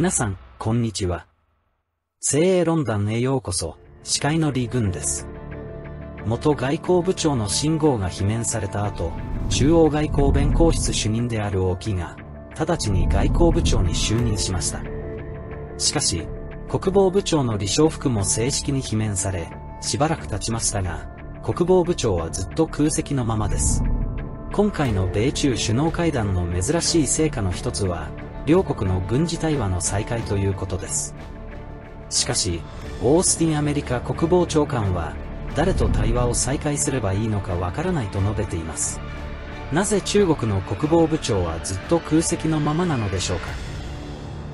皆さん、こんにちは。精鋭論壇へようこそ、司会の李軍です。元外交部長の信号が罷免された後、中央外交弁公室主任である大木が、直ちに外交部長に就任しました。しかし、国防部長の李承福も正式に罷免され、しばらく経ちましたが、国防部長はずっと空席のままです。今回の米中首脳会談の珍しい成果の一つは、両国の軍事対話の再開ということです。しかし、オースティンアメリカ国防長官は、誰と対話を再開すればいいのかわからないと述べています。なぜ中国の国防部長はずっと空席のままなのでしょうか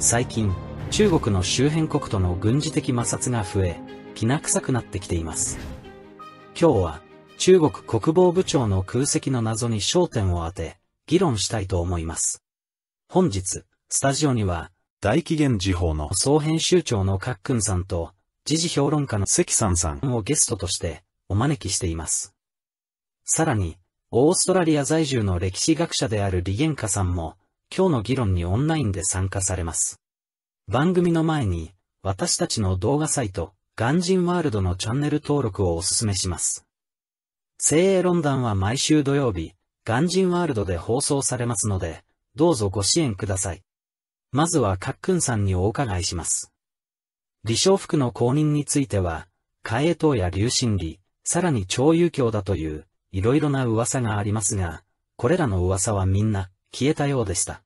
最近、中国の周辺国との軍事的摩擦が増え、きな臭くなってきています。今日は、中国国防部長の空席の謎に焦点を当て、議論したいと思います。本日、スタジオには、大紀元時報の総編集長のカックンさんと、時事評論家の関さんさんをゲストとしてお招きしています。さらに、オーストラリア在住の歴史学者であるリゲンカさんも、今日の議論にオンラインで参加されます。番組の前に、私たちの動画サイト、ガンジンワールドのチャンネル登録をお勧めします。精鋭論壇は毎週土曜日、ガンジンワールドで放送されますので、どうぞご支援ください。まずはカックンさんにお伺いします。李承福の公認については、海江島や流心理、さらに超遊教だという、いろいろな噂がありますが、これらの噂はみんな、消えたようでした。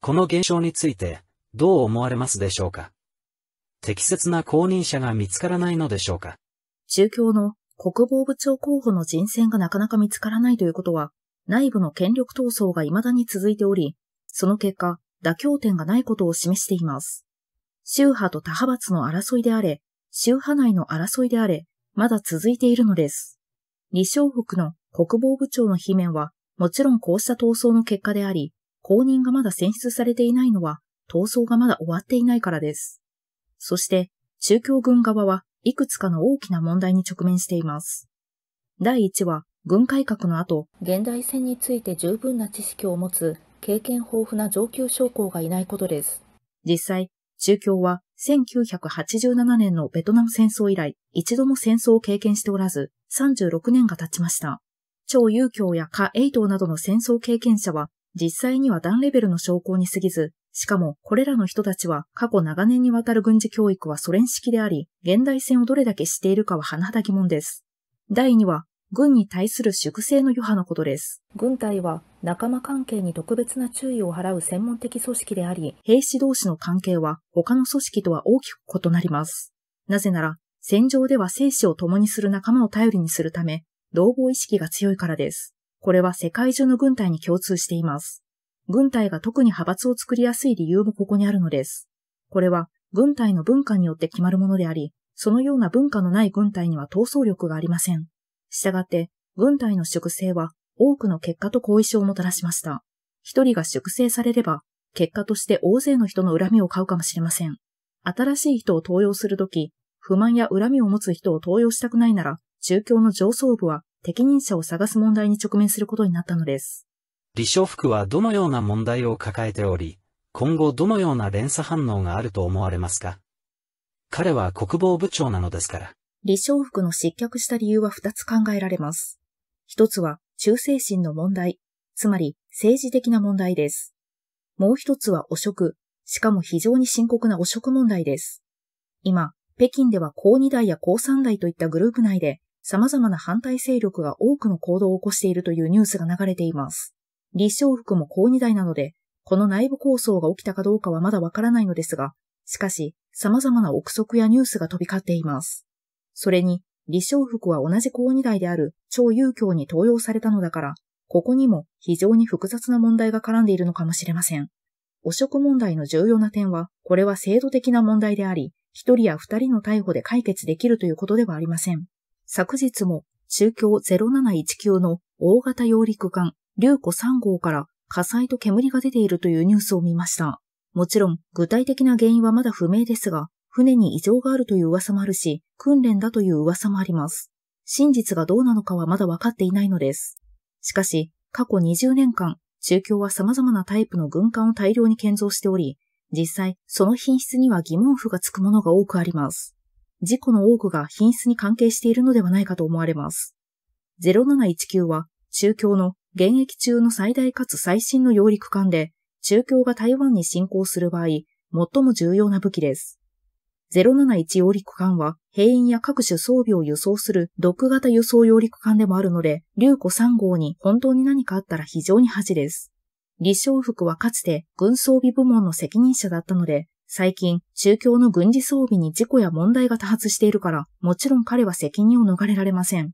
この現象について、どう思われますでしょうか適切な公認者が見つからないのでしょうか中共の国防部長候補の人選がなかなか見つからないということは、内部の権力闘争が未だに続いており、その結果、妥協点がないことを示しています。宗派と他派閥の争いであれ、宗派内の争いであれ、まだ続いているのです。李承北の国防部長の罷免は、もちろんこうした闘争の結果であり、公認がまだ選出されていないのは、闘争がまだ終わっていないからです。そして、中共軍側はいくつかの大きな問題に直面しています。第1は、軍改革の後、現代戦について十分な知識を持つ経験豊富な上級将校がいないことです。実際、中共は1987年のベトナム戦争以来、一度も戦争を経験しておらず、36年が経ちました。超遊共やイト東などの戦争経験者は、実際には段レベルの将校に過ぎず、しかもこれらの人たちは過去長年にわたる軍事教育はソ連式であり、現代戦をどれだけしているかは甚だ疑問です。第2は軍に対する粛清の余波のことです。軍隊は仲間関係に特別な注意を払う専門的組織であり、兵士同士の関係は他の組織とは大きく異なります。なぜなら、戦場では生死を共にする仲間を頼りにするため、同胞意識が強いからです。これは世界中の軍隊に共通しています。軍隊が特に派閥を作りやすい理由もここにあるのです。これは軍隊の文化によって決まるものであり、そのような文化のない軍隊には闘争力がありません。従って、軍隊の粛清は多くの結果と後遺症をもたらしました。一人が粛清されれば、結果として大勢の人の恨みを買うかもしれません。新しい人を登用するとき、不満や恨みを持つ人を登用したくないなら、中共の上層部は適任者を探す問題に直面することになったのです。李承福はどのような問題を抱えており、今後どのような連鎖反応があると思われますか彼は国防部長なのですから。李承福の失脚した理由は2つ考えられます。1つは忠誠心の問題、つまり政治的な問題です。もう1つは汚職、しかも非常に深刻な汚職問題です。今、北京では高2代や高3代といったグループ内で様々な反対勢力が多くの行動を起こしているというニュースが流れています。李承福も高2代なので、この内部抗争が起きたかどうかはまだわからないのですが、しかし、様々な憶測やニュースが飛び交っています。それに、李承福は同じ高二代である超遊教に登用されたのだから、ここにも非常に複雑な問題が絡んでいるのかもしれません。汚職問題の重要な点は、これは制度的な問題であり、一人や二人の逮捕で解決できるということではありません。昨日も、中京0719の大型揚陸艦、竜湖3号から火災と煙が出ているというニュースを見ました。もちろん、具体的な原因はまだ不明ですが、船に異常があるという噂もあるし、訓練だという噂もあります。真実がどうなのかはまだ分かっていないのです。しかし、過去20年間、宗教は様々なタイプの軍艦を大量に建造しており、実際、その品質には疑問符がつくものが多くあります。事故の多くが品質に関係しているのではないかと思われます。0719は、中共の現役中の最大かつ最新の揚陸艦で、中共が台湾に侵攻する場合、最も重要な武器です。071揚陸艦は兵員や各種装備を輸送する毒型輸送揚陸艦でもあるので、竜子3号に本当に何かあったら非常に恥です。李承福はかつて軍装備部門の責任者だったので、最近、中共の軍事装備に事故や問題が多発しているから、もちろん彼は責任を逃れられません。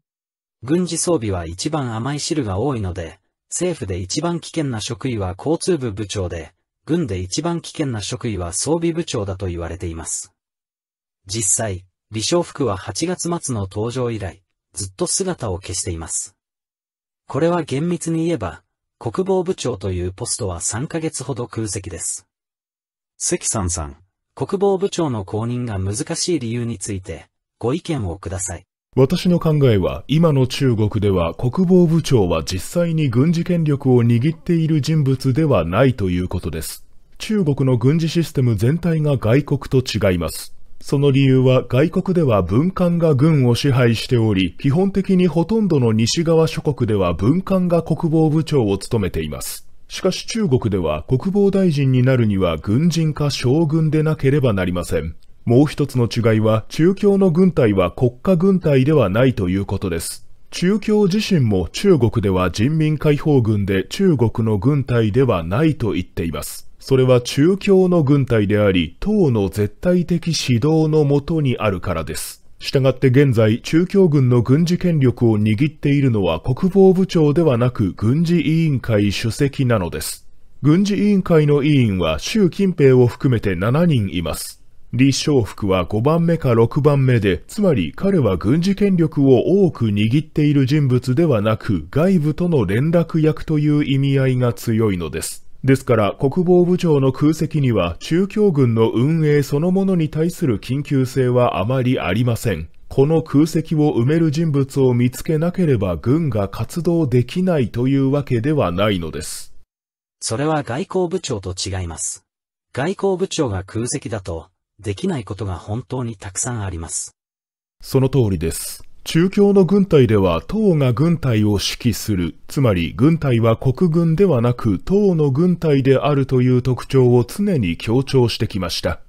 軍事装備は一番甘い汁が多いので、政府で一番危険な職位は交通部部長で、軍で一番危険な職位は装備部長だと言われています。実際、李承福は8月末の登場以来、ずっと姿を消しています。これは厳密に言えば、国防部長というポストは3ヶ月ほど空席です。関さんさん、国防部長の公認が難しい理由について、ご意見をください。私の考えは、今の中国では国防部長は実際に軍事権力を握っている人物ではないということです。中国の軍事システム全体が外国と違います。その理由は外国では文官が軍を支配しており、基本的にほとんどの西側諸国では文官が国防部長を務めています。しかし中国では国防大臣になるには軍人か将軍でなければなりません。もう一つの違いは中共の軍隊は国家軍隊ではないということです。中共自身も中国では人民解放軍で中国の軍隊ではないと言っています。それは中共の軍隊であり、党の絶対的指導のもとにあるからです。したがって現在、中共軍の軍事権力を握っているのは国防部長ではなく軍事委員会主席なのです。軍事委員会の委員は習近平を含めて7人います。李承福は5番目か6番目で、つまり彼は軍事権力を多く握っている人物ではなく、外部との連絡役という意味合いが強いのです。ですから国防部長の空席には中共軍の運営そのものに対する緊急性はあまりありません。この空席を埋める人物を見つけなければ軍が活動できないというわけではないのです。それは外交部長と違います。外交部長が空席だと、できないことが本当にたくさんあります。その通りです。中共の軍隊では党が軍隊を指揮する、つまり軍隊は国軍ではなく党の軍隊であるという特徴を常に強調してきました。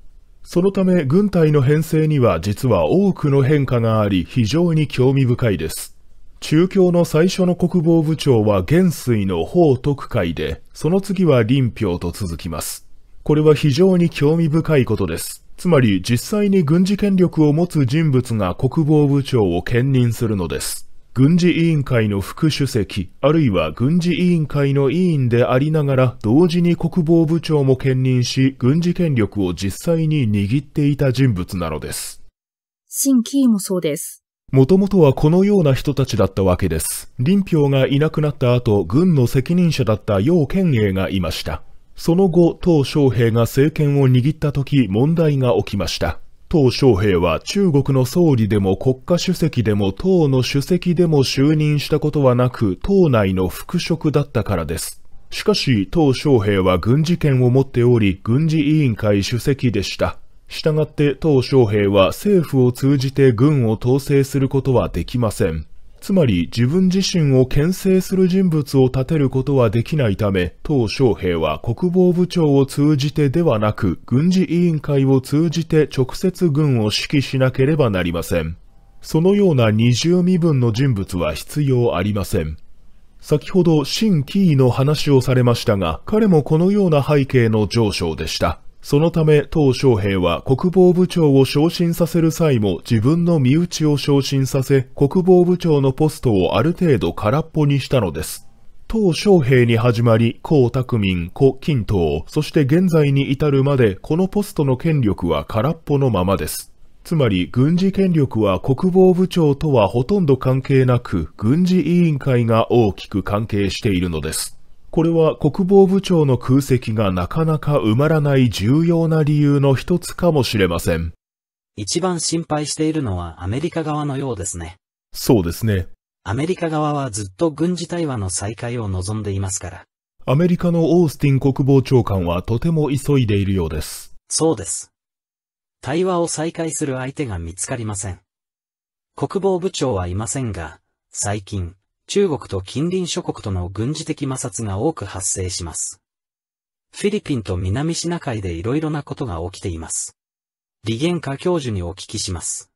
そのため軍隊の編成には実は多くの変化があり非常に興味深いです。中共の最初の国防部長は元帥の法徳会で、その次は林彪と続きます。これは非常に興味深いことです。つまり実際に軍事権力を持つ人物が国防部長を兼任するのです。軍事委員会の副主席、あるいは軍事委員会の委員でありながら、同時に国防部長も兼任し、軍事権力を実際に握っていた人物なのです。新キーもそうです。もともとはこのような人たちだったわけです。林氷がいなくなった後、軍の責任者だった楊健英がいました。その後、鄧小平が政権を握った時問題が起きました。鄧小平は中国の総理でも国家主席でも党の主席でも就任したことはなく、党内の副職だったからです。しかし、鄧小平は軍事権を持っており、軍事委員会主席でした。したがって鄧小平は政府を通じて軍を統制することはできません。つまり自分自身を牽制する人物を立てることはできないため、鄧小平は国防部長を通じてではなく、軍事委員会を通じて直接軍を指揮しなければなりません。そのような二重身分の人物は必要ありません。先ほど、新キーの話をされましたが、彼もこのような背景の上昇でした。そのため、鄧小平は国防部長を昇進させる際も自分の身内を昇進させ、国防部長のポストをある程度空っぽにしたのです。鄧小平に始まり、江沢民、胡錦涛、そして現在に至るまで、このポストの権力は空っぽのままです。つまり、軍事権力は国防部長とはほとんど関係なく、軍事委員会が大きく関係しているのです。これは国防部長の空席がなかなか埋まらない重要な理由の一つかもしれません。一番心配しているのはアメリカ側のようですね。そうですね。アメリカ側はずっと軍事対話の再開を望んでいますから。アメリカのオースティン国防長官はとても急いでいるようです。そうです。対話を再開する相手が見つかりません。国防部長はいませんが、最近、中国と近隣諸国との軍事的摩擦が多く発生します。フィリピンと南シナ海でいろいろなことが起きています。李元華教授にお聞きします。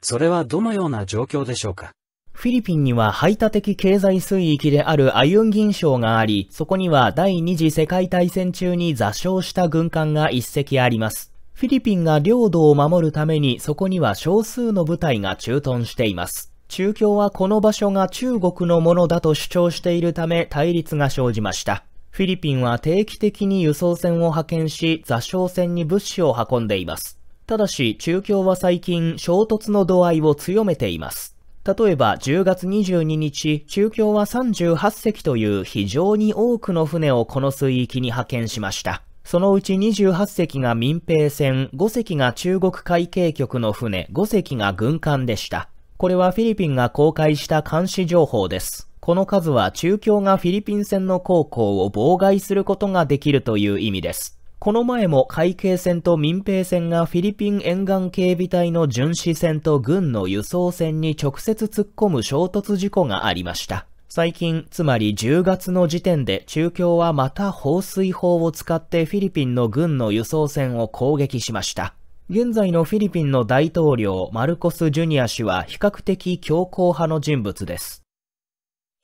それはどのような状況でしょうかフィリピンには排他的経済水域であるアユン銀省があり、そこには第二次世界大戦中に座礁した軍艦が一隻あります。フィリピンが領土を守るためにそこには少数の部隊が駐屯しています。中共はこの場所が中国のものだと主張しているため対立が生じました。フィリピンは定期的に輸送船を派遣し、座礁船に物資を運んでいます。ただし、中共は最近衝突の度合いを強めています。例えば10月22日、中共は38隻という非常に多くの船をこの水域に派遣しました。そのうち28隻が民兵船、5隻が中国海警局の船、5隻が軍艦でした。これはフィリピンが公開した監視情報です。この数は中共がフィリピン戦の航行を妨害することができるという意味です。この前も海警船と民兵船がフィリピン沿岸警備隊の巡視船と軍の輸送船に直接突っ込む衝突事故がありました。最近、つまり10月の時点で中共はまた放水砲を使ってフィリピンの軍の輸送船を攻撃しました。現在のフィリピンの大統領マルコス・ジュニア氏は比較的強硬派の人物です。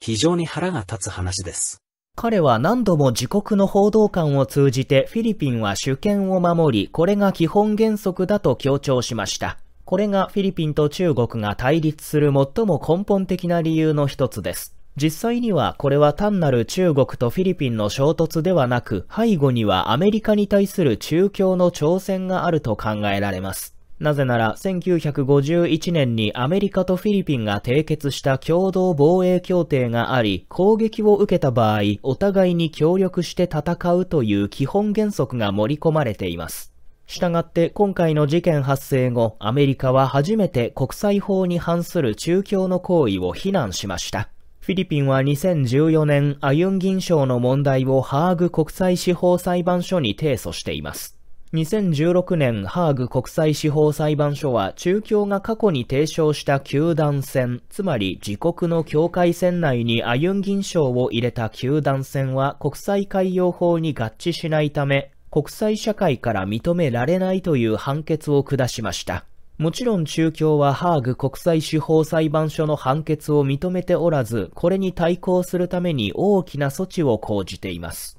非常に腹が立つ話です。彼は何度も自国の報道官を通じてフィリピンは主権を守り、これが基本原則だと強調しました。これがフィリピンと中国が対立する最も根本的な理由の一つです。実際にはこれは単なる中国とフィリピンの衝突ではなく、背後にはアメリカに対する中共の挑戦があると考えられます。なぜなら、1951年にアメリカとフィリピンが締結した共同防衛協定があり、攻撃を受けた場合、お互いに協力して戦うという基本原則が盛り込まれています。従って今回の事件発生後、アメリカは初めて国際法に反する中共の行為を非難しました。フィリピンは2014年アユン銀賞の問題をハーグ国際司法裁判所に提訴しています。2016年ハーグ国際司法裁判所は中共が過去に提唱した球団戦、つまり自国の境界線内にアユン銀賞を入れた球団戦は国際海洋法に合致しないため、国際社会から認められないという判決を下しました。もちろん中共はハーグ国際司法裁判所の判決を認めておらず、これに対抗するために大きな措置を講じています。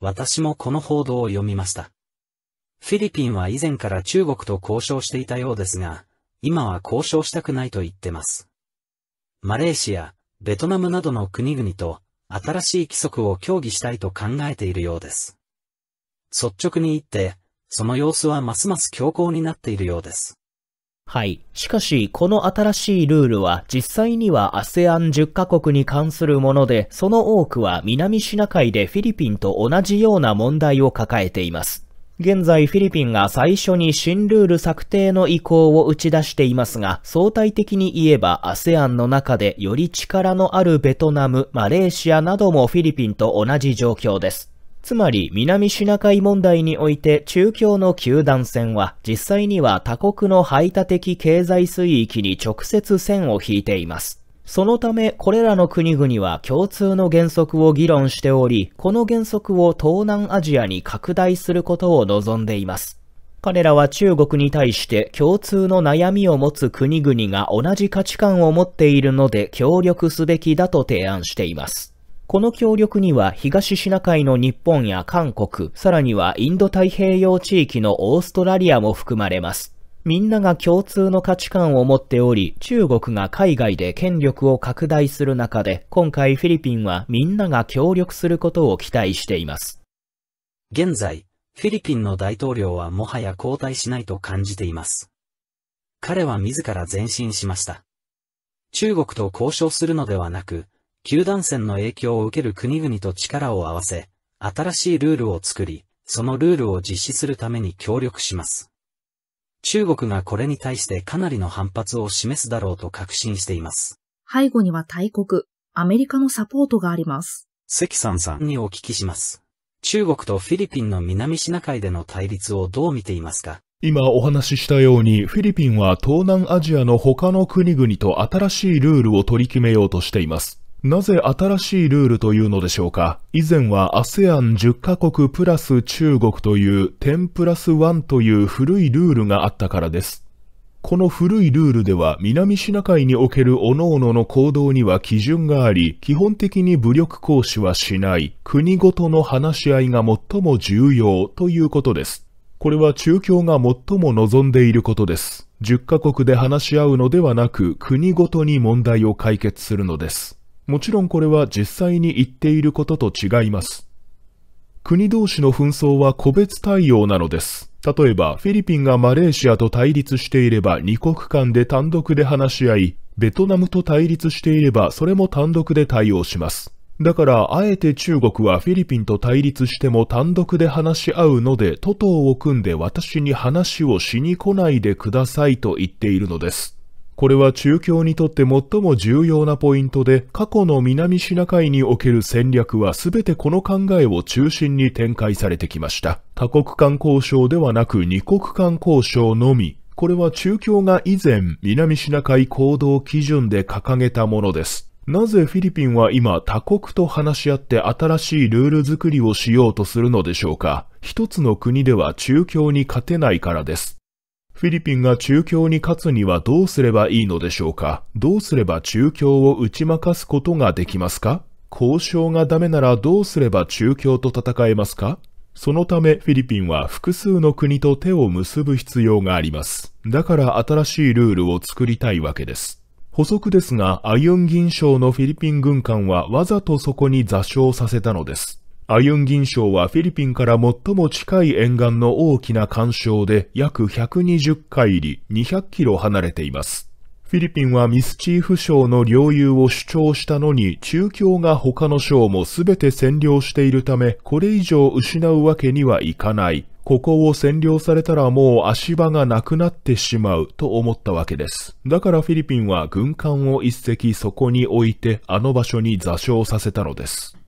私もこの報道を読みました。フィリピンは以前から中国と交渉していたようですが、今は交渉したくないと言ってます。マレーシア、ベトナムなどの国々と新しい規則を協議したいと考えているようです。率直に言って、その様子はますます強硬になっているようです。はい。しかし、この新しいルールは実際には ASEAN10 カ国に関するもので、その多くは南シナ海でフィリピンと同じような問題を抱えています。現在フィリピンが最初に新ルール策定の意向を打ち出していますが、相対的に言えば ASEAN の中でより力のあるベトナム、マレーシアなどもフィリピンと同じ状況です。つまり南シナ海問題において中共の球団戦は実際には他国の排他的経済水域に直接線を引いています。そのためこれらの国々は共通の原則を議論しており、この原則を東南アジアに拡大することを望んでいます。彼らは中国に対して共通の悩みを持つ国々が同じ価値観を持っているので協力すべきだと提案しています。この協力には東シナ海の日本や韓国、さらにはインド太平洋地域のオーストラリアも含まれます。みんなが共通の価値観を持っており、中国が海外で権力を拡大する中で、今回フィリピンはみんなが協力することを期待しています。現在、フィリピンの大統領はもはや交代しないと感じています。彼は自ら前進しました。中国と交渉するのではなく、球団戦の影響を受ける国々と力を合わせ、新しいルールを作り、そのルールを実施するために協力します。中国がこれに対してかなりの反発を示すだろうと確信しています。背後には大国、アメリカのサポートがあります。関さんさんにお聞きします。中国とフィリピンの南シナ海での対立をどう見ていますか今お話ししたように、フィリピンは東南アジアの他の国々と新しいルールを取り決めようとしています。なぜ新しいルールというのでしょうか以前は ASEAN10 カ国プラス中国という10プラス1という古いルールがあったからです。この古いルールでは南シナ海における各々の行動には基準があり、基本的に武力行使はしない、国ごとの話し合いが最も重要ということです。これは中共が最も望んでいることです。10カ国で話し合うのではなく、国ごとに問題を解決するのです。もちろんこれは実際に言っていることと違います。国同士の紛争は個別対応なのです。例えば、フィリピンがマレーシアと対立していれば2国間で単独で話し合い、ベトナムと対立していればそれも単独で対応します。だから、あえて中国はフィリピンと対立しても単独で話し合うので、都党を組んで私に話をしに来ないでくださいと言っているのです。これは中共にとって最も重要なポイントで、過去の南シナ海における戦略は全てこの考えを中心に展開されてきました。多国間交渉ではなく二国間交渉のみ、これは中共が以前南シナ海行動基準で掲げたものです。なぜフィリピンは今他国と話し合って新しいルール作りをしようとするのでしょうか一つの国では中共に勝てないからです。フィリピンが中共に勝つにはどうすればいいのでしょうかどうすれば中共を打ち負かすことができますか交渉がダメならどうすれば中共と戦えますかそのためフィリピンは複数の国と手を結ぶ必要があります。だから新しいルールを作りたいわけです。補足ですが、アユン銀賞のフィリピン軍艦はわざとそこに座礁させたのです。アユンギン礁はフィリピンから最も近い沿岸の大きな干渉で約120海里200キロ離れています。フィリピンはミスチーフ省の領有を主張したのに、中共が他の省も全て占領しているため、これ以上失うわけにはいかない。ここを占領されたらもう足場がなくなってしまうと思ったわけです。だからフィリピンは軍艦を一隻そこに置いてあの場所に座礁させたのです。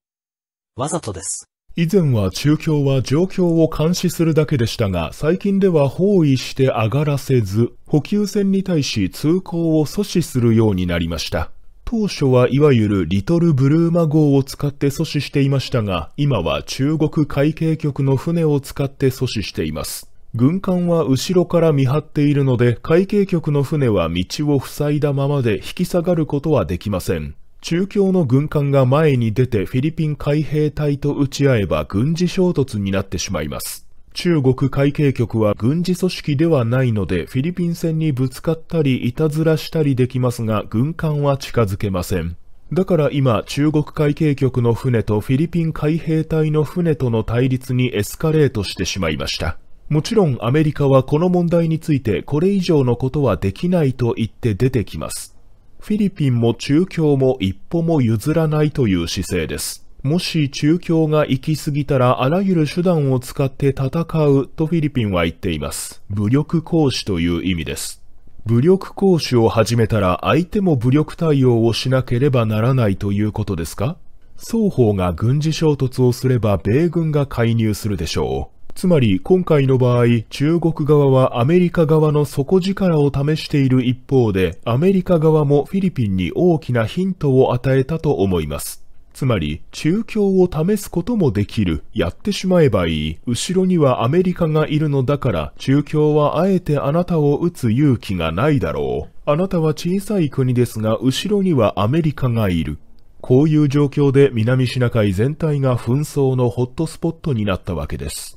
わざとです。以前は中共は状況を監視するだけでしたが、最近では包囲して上がらせず、補給船に対し通行を阻止するようになりました。当初はいわゆるリトルブルーマ号を使って阻止していましたが、今は中国海警局の船を使って阻止しています。軍艦は後ろから見張っているので、海警局の船は道を塞いだままで引き下がることはできません。中共の軍艦が前に出てフィリピン海兵隊と打ち合えば軍事衝突になってしまいます。中国海警局は軍事組織ではないのでフィリピン船にぶつかったりいたずらしたりできますが軍艦は近づけません。だから今中国海警局の船とフィリピン海兵隊の船との対立にエスカレートしてしまいました。もちろんアメリカはこの問題についてこれ以上のことはできないと言って出てきます。フィリピンも中共も一歩も譲らないという姿勢です。もし中共が行き過ぎたらあらゆる手段を使って戦うとフィリピンは言っています。武力行使という意味です。武力行使を始めたら相手も武力対応をしなければならないということですか双方が軍事衝突をすれば米軍が介入するでしょう。つまり今回の場合、中国側はアメリカ側の底力を試している一方で、アメリカ側もフィリピンに大きなヒントを与えたと思います。つまり、中共を試すこともできる。やってしまえばいい。後ろにはアメリカがいるのだから、中共はあえてあなたを撃つ勇気がないだろう。あなたは小さい国ですが、後ろにはアメリカがいる。こういう状況で南シナ海全体が紛争のホットスポットになったわけです。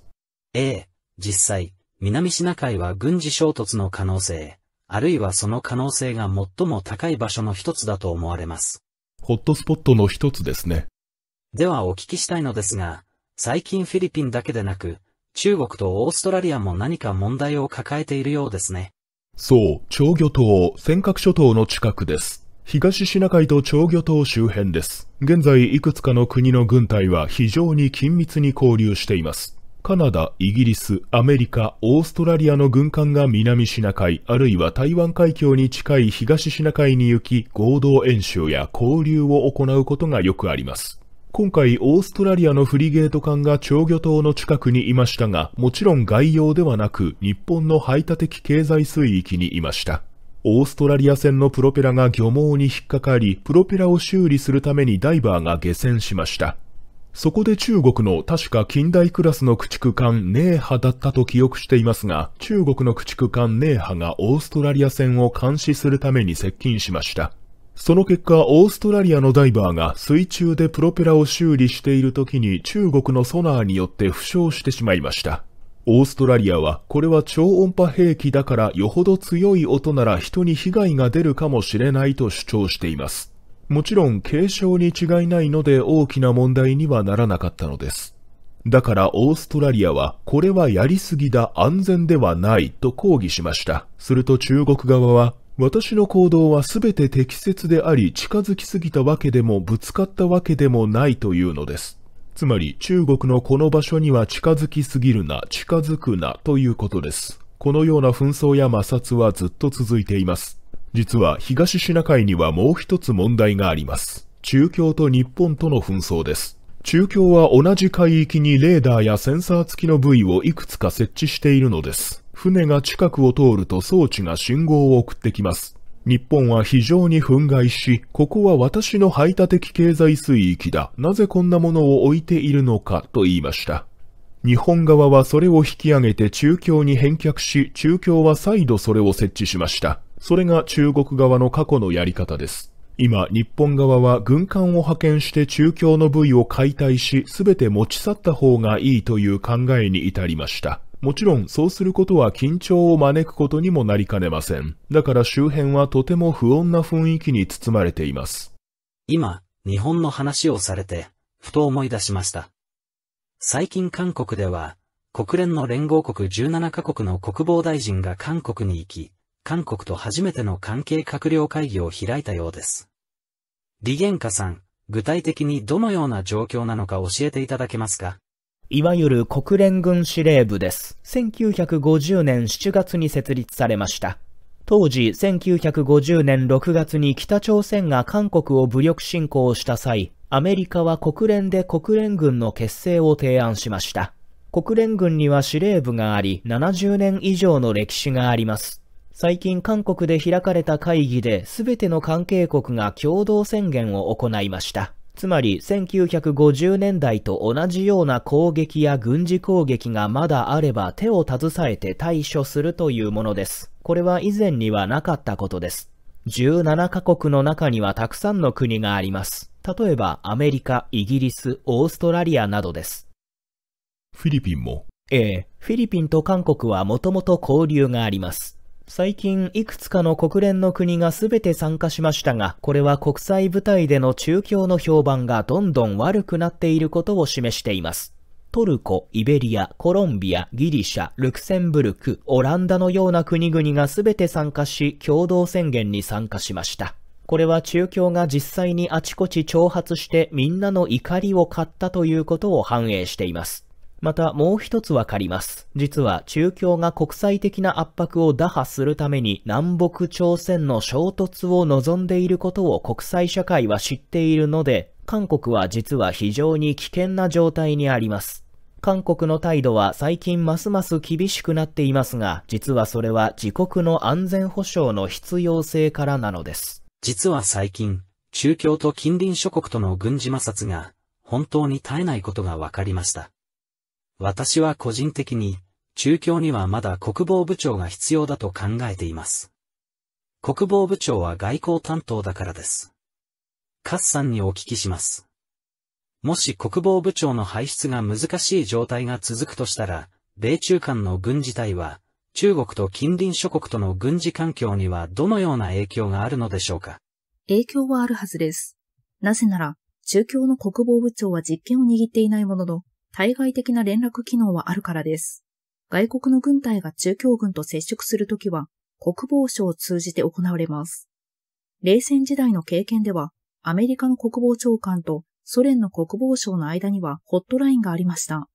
ええ、実際、南シナ海は軍事衝突の可能性、あるいはその可能性が最も高い場所の一つだと思われます。ホットスポットの一つですね。ではお聞きしたいのですが、最近フィリピンだけでなく、中国とオーストラリアも何か問題を抱えているようですね。そう、長魚島、尖閣諸島の近くです。東シナ海と長魚島周辺です。現在いくつかの国の軍隊は非常に緊密に交流しています。カナダ、イギリス、アメリカ、オーストラリアの軍艦が南シナ海、あるいは台湾海峡に近い東シナ海に行き、合同演習や交流を行うことがよくあります。今回、オーストラリアのフリゲート艦が長魚島の近くにいましたが、もちろん外洋ではなく、日本の排他的経済水域にいました。オーストラリア船のプロペラが漁網に引っかかり、プロペラを修理するためにダイバーが下船しました。そこで中国の確か近代クラスの駆逐艦ネーハだったと記憶していますが、中国の駆逐艦ネーハがオーストラリア戦を監視するために接近しました。その結果、オーストラリアのダイバーが水中でプロペラを修理している時に中国のソナーによって負傷してしまいました。オーストラリアは、これは超音波兵器だからよほど強い音なら人に被害が出るかもしれないと主張しています。もちろん軽症に違いないので大きな問題にはならなかったのです。だからオーストラリアは、これはやりすぎだ、安全ではない、と抗議しました。すると中国側は、私の行動は全て適切であり、近づきすぎたわけでも、ぶつかったわけでもないというのです。つまり、中国のこの場所には近づきすぎるな、近づくな、ということです。このような紛争や摩擦はずっと続いています。実は東シナ海にはもう一つ問題があります。中共と日本との紛争です。中共は同じ海域にレーダーやセンサー付きの部位をいくつか設置しているのです。船が近くを通ると装置が信号を送ってきます。日本は非常に憤慨し、ここは私の排他的経済水域だ。なぜこんなものを置いているのかと言いました。日本側はそれを引き上げて中共に返却し、中共は再度それを設置しました。それが中国側の過去のやり方です。今、日本側は軍艦を派遣して中共の部位を解体し、すべて持ち去った方がいいという考えに至りました。もちろんそうすることは緊張を招くことにもなりかねません。だから周辺はとても不穏な雰囲気に包まれています。今、日本の話をされて、ふと思い出しました。最近韓国では、国連の連合国17カ国の国防大臣が韓国に行き、韓国と初めての関係閣僚会議を開いたようです。李元華さん、具体的にどのような状況なのか教えていただけますかいわゆる国連軍司令部です。1950年7月に設立されました。当時、1950年6月に北朝鮮が韓国を武力侵攻した際、アメリカは国連で国連軍の結成を提案しました。国連軍には司令部があり、70年以上の歴史があります。最近韓国で開かれた会議で全ての関係国が共同宣言を行いました。つまり1950年代と同じような攻撃や軍事攻撃がまだあれば手を携えて対処するというものです。これは以前にはなかったことです。17カ国の中にはたくさんの国があります。例えばアメリカ、イギリス、オーストラリアなどです。フィリピンもええ、フィリピンと韓国はもともと交流があります。最近いくつかの国連の国が全て参加しましたが、これは国際舞台での中共の評判がどんどん悪くなっていることを示しています。トルコ、イベリア、コロンビア、ギリシャ、ルクセンブルク、オランダのような国々が全て参加し、共同宣言に参加しました。これは中共が実際にあちこち挑発してみんなの怒りを買ったということを反映しています。またもう一つわかります。実は中共が国際的な圧迫を打破するために南北朝鮮の衝突を望んでいることを国際社会は知っているので、韓国は実は非常に危険な状態にあります。韓国の態度は最近ますます厳しくなっていますが、実はそれは自国の安全保障の必要性からなのです。実は最近、中共と近隣諸国との軍事摩擦が本当に絶えないことがわかりました。私は個人的に、中共にはまだ国防部長が必要だと考えています。国防部長は外交担当だからです。カッさんにお聞きします。もし国防部長の輩出が難しい状態が続くとしたら、米中間の軍事態は、中国と近隣諸国との軍事環境にはどのような影響があるのでしょうか影響はあるはずです。なぜなら、中共の国防部長は実権を握っていないものの、対外的な連絡機能はあるからです。外国の軍隊が中共軍と接触するときは、国防省を通じて行われます。冷戦時代の経験では、アメリカの国防長官とソ連の国防省の間にはホットラインがありました。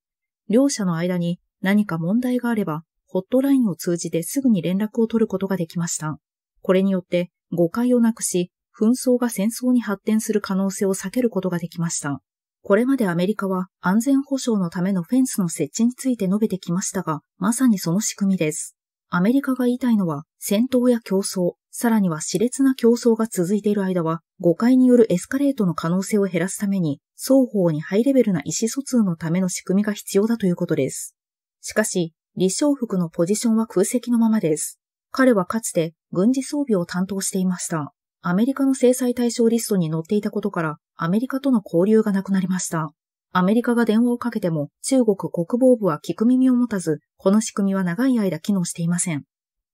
両者の間に何か問題があれば、ホットラインを通じてすぐに連絡を取ることができました。これによって誤解をなくし、紛争が戦争に発展する可能性を避けることができました。これまでアメリカは安全保障のためのフェンスの設置について述べてきましたが、まさにその仕組みです。アメリカが言いたいのは、戦闘や競争、さらには熾烈な競争が続いている間は、誤解によるエスカレートの可能性を減らすために、双方にハイレベルな意思疎通のための仕組みが必要だということです。しかし、李承福のポジションは空席のままです。彼はかつて軍事装備を担当していました。アメリカの制裁対象リストに載っていたことから、アメリカとの交流がなくなりました。アメリカが電話をかけても中国国防部は聞く耳を持たず、この仕組みは長い間機能していません。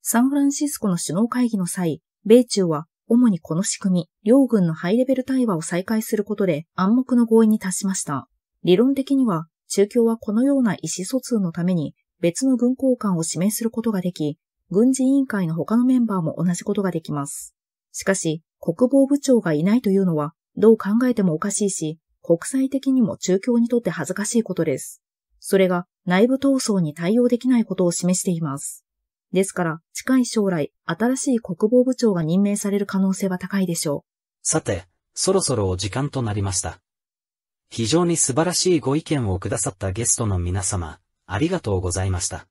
サンフランシスコの首脳会議の際、米中は主にこの仕組み、両軍のハイレベル対話を再開することで暗黙の合意に達しました。理論的には、中共はこのような意思疎通のために別の軍交換を指名することができ、軍事委員会の他のメンバーも同じことができます。しかし、国防部長がいないというのはどう考えてもおかしいし、国際的にも中共にとって恥ずかしいことです。それが内部闘争に対応できないことを示しています。ですから、近い将来、新しい国防部長が任命される可能性は高いでしょう。さて、そろそろお時間となりました。非常に素晴らしいご意見をくださったゲストの皆様、ありがとうございました。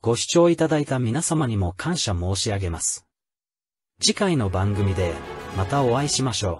ご視聴いただいた皆様にも感謝申し上げます。次回の番組で、またお会いしましょう。